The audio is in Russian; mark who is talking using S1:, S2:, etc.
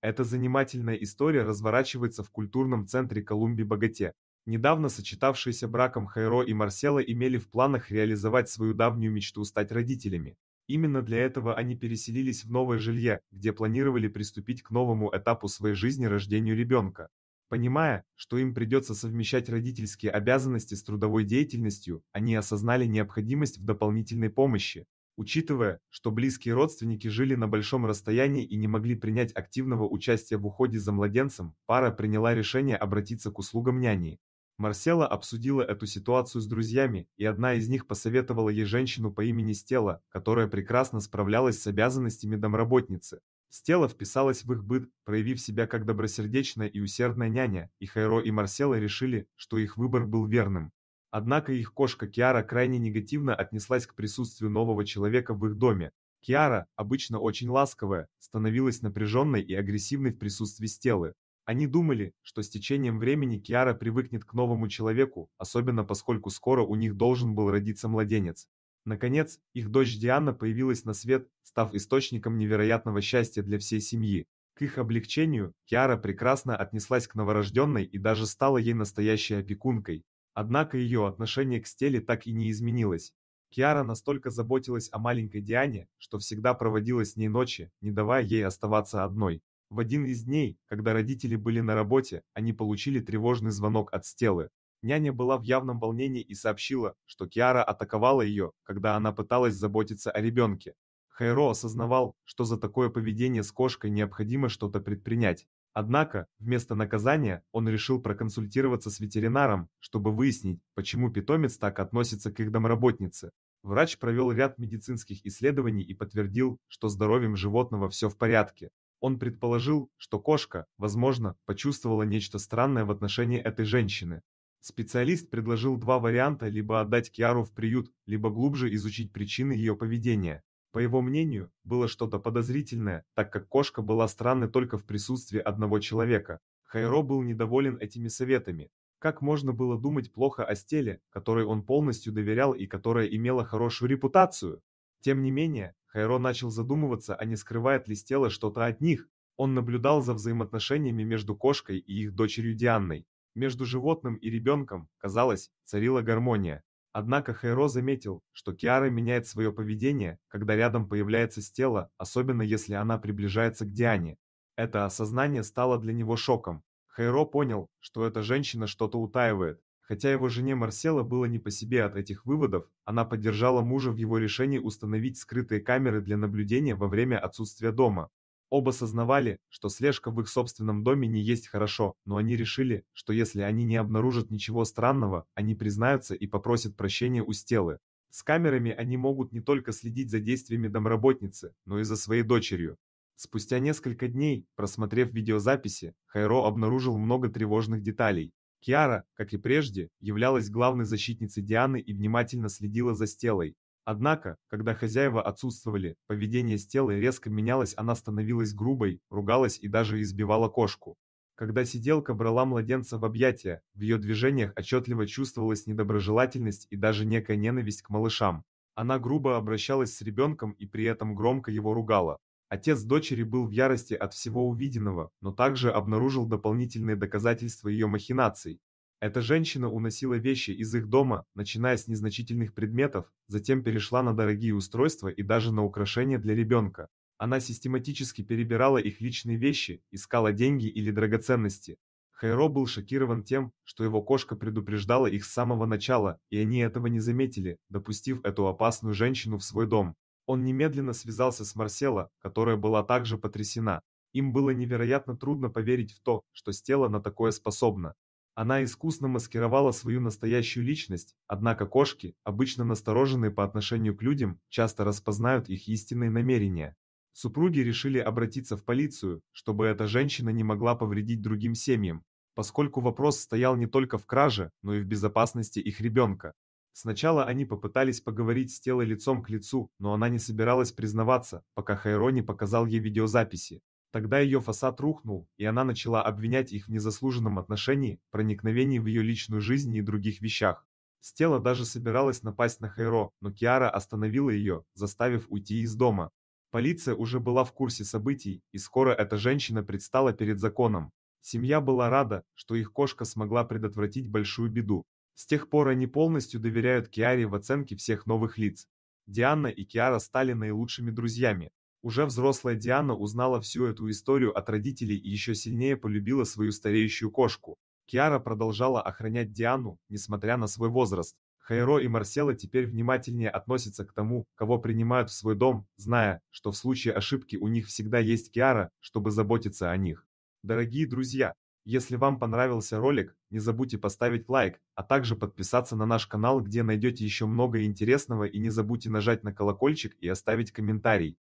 S1: Эта занимательная история разворачивается в культурном центре Колумби-Богате. Недавно сочетавшиеся браком Хайро и Марсела имели в планах реализовать свою давнюю мечту стать родителями. Именно для этого они переселились в новое жилье, где планировали приступить к новому этапу своей жизни рождению ребенка. Понимая, что им придется совмещать родительские обязанности с трудовой деятельностью, они осознали необходимость в дополнительной помощи учитывая, что близкие родственники жили на большом расстоянии и не могли принять активного участия в уходе за младенцем, пара приняла решение обратиться к услугам няни. Марсела обсудила эту ситуацию с друзьями, и одна из них посоветовала ей женщину по имени Стела, которая прекрасно справлялась с обязанностями домработницы. Стела вписалась в их быт, проявив себя как добросердечная и усердная няня, и Хайро и Марсела решили, что их выбор был верным. Однако их кошка Киара крайне негативно отнеслась к присутствию нового человека в их доме. Киара, обычно очень ласковая, становилась напряженной и агрессивной в присутствии Стеллы. Они думали, что с течением времени Киара привыкнет к новому человеку, особенно поскольку скоро у них должен был родиться младенец. Наконец, их дочь Диана появилась на свет, став источником невероятного счастья для всей семьи. К их облегчению, Киара прекрасно отнеслась к новорожденной и даже стала ей настоящей опекункой. Однако ее отношение к Стеле так и не изменилось. Киара настолько заботилась о маленькой Диане, что всегда проводила с ней ночи, не давая ей оставаться одной. В один из дней, когда родители были на работе, они получили тревожный звонок от Стелы. Няня была в явном волнении и сообщила, что Киара атаковала ее, когда она пыталась заботиться о ребенке. Хайро осознавал, что за такое поведение с кошкой необходимо что-то предпринять. Однако, вместо наказания он решил проконсультироваться с ветеринаром, чтобы выяснить, почему питомец так относится к их домработнице. Врач провел ряд медицинских исследований и подтвердил, что здоровьем животного все в порядке. Он предположил, что кошка, возможно, почувствовала нечто странное в отношении этой женщины. Специалист предложил два варианта либо отдать Киару в приют, либо глубже изучить причины ее поведения. По его мнению, было что-то подозрительное, так как кошка была странной только в присутствии одного человека. Хайро был недоволен этими советами. Как можно было думать плохо о стеле, которой он полностью доверял и которая имела хорошую репутацию? Тем не менее, Хайро начал задумываться, а не скрывает ли стела что-то от них. Он наблюдал за взаимоотношениями между кошкой и их дочерью Дианной. Между животным и ребенком, казалось, царила гармония. Однако Хайро заметил, что Киара меняет свое поведение, когда рядом появляется Стелла, особенно если она приближается к Диане. Это осознание стало для него шоком. Хайро понял, что эта женщина что-то утаивает. Хотя его жене Марсела было не по себе от этих выводов, она поддержала мужа в его решении установить скрытые камеры для наблюдения во время отсутствия дома. Оба сознавали, что слежка в их собственном доме не есть хорошо, но они решили, что если они не обнаружат ничего странного, они признаются и попросят прощения у Стелы. С камерами они могут не только следить за действиями домработницы, но и за своей дочерью. Спустя несколько дней, просмотрев видеозаписи, Хайро обнаружил много тревожных деталей. Киара, как и прежде, являлась главной защитницей Дианы и внимательно следила за Стелой. Однако, когда хозяева отсутствовали, поведение стелы резко менялось, она становилась грубой, ругалась и даже избивала кошку. Когда сиделка брала младенца в объятия, в ее движениях отчетливо чувствовалась недоброжелательность и даже некая ненависть к малышам. Она грубо обращалась с ребенком и при этом громко его ругала. Отец дочери был в ярости от всего увиденного, но также обнаружил дополнительные доказательства ее махинаций. Эта женщина уносила вещи из их дома, начиная с незначительных предметов, затем перешла на дорогие устройства и даже на украшения для ребенка. Она систематически перебирала их личные вещи, искала деньги или драгоценности. Хайро был шокирован тем, что его кошка предупреждала их с самого начала, и они этого не заметили, допустив эту опасную женщину в свой дом. Он немедленно связался с Марсело, которая была также потрясена. Им было невероятно трудно поверить в то, что Стелла на такое способна. Она искусно маскировала свою настоящую личность, однако кошки, обычно настороженные по отношению к людям, часто распознают их истинные намерения. Супруги решили обратиться в полицию, чтобы эта женщина не могла повредить другим семьям, поскольку вопрос стоял не только в краже, но и в безопасности их ребенка. Сначала они попытались поговорить с телой лицом к лицу, но она не собиралась признаваться, пока Хайро не показал ей видеозаписи. Тогда ее фасад рухнул, и она начала обвинять их в незаслуженном отношении, проникновении в ее личную жизнь и других вещах. Стела даже собиралась напасть на Хайро, но Киара остановила ее, заставив уйти из дома. Полиция уже была в курсе событий, и скоро эта женщина предстала перед законом. Семья была рада, что их кошка смогла предотвратить большую беду. С тех пор они полностью доверяют Киаре в оценке всех новых лиц. Диана и Киара стали наилучшими друзьями, уже взрослая Диана узнала всю эту историю от родителей и еще сильнее полюбила свою стареющую кошку. Киара продолжала охранять Диану, несмотря на свой возраст. Хайро и Марсела теперь внимательнее относятся к тому, кого принимают в свой дом, зная, что в случае ошибки у них всегда есть Киара, чтобы заботиться о них. Дорогие друзья, если вам понравился ролик, не забудьте поставить лайк, а также подписаться на наш канал, где найдете еще много интересного и не забудьте нажать на колокольчик и оставить комментарий.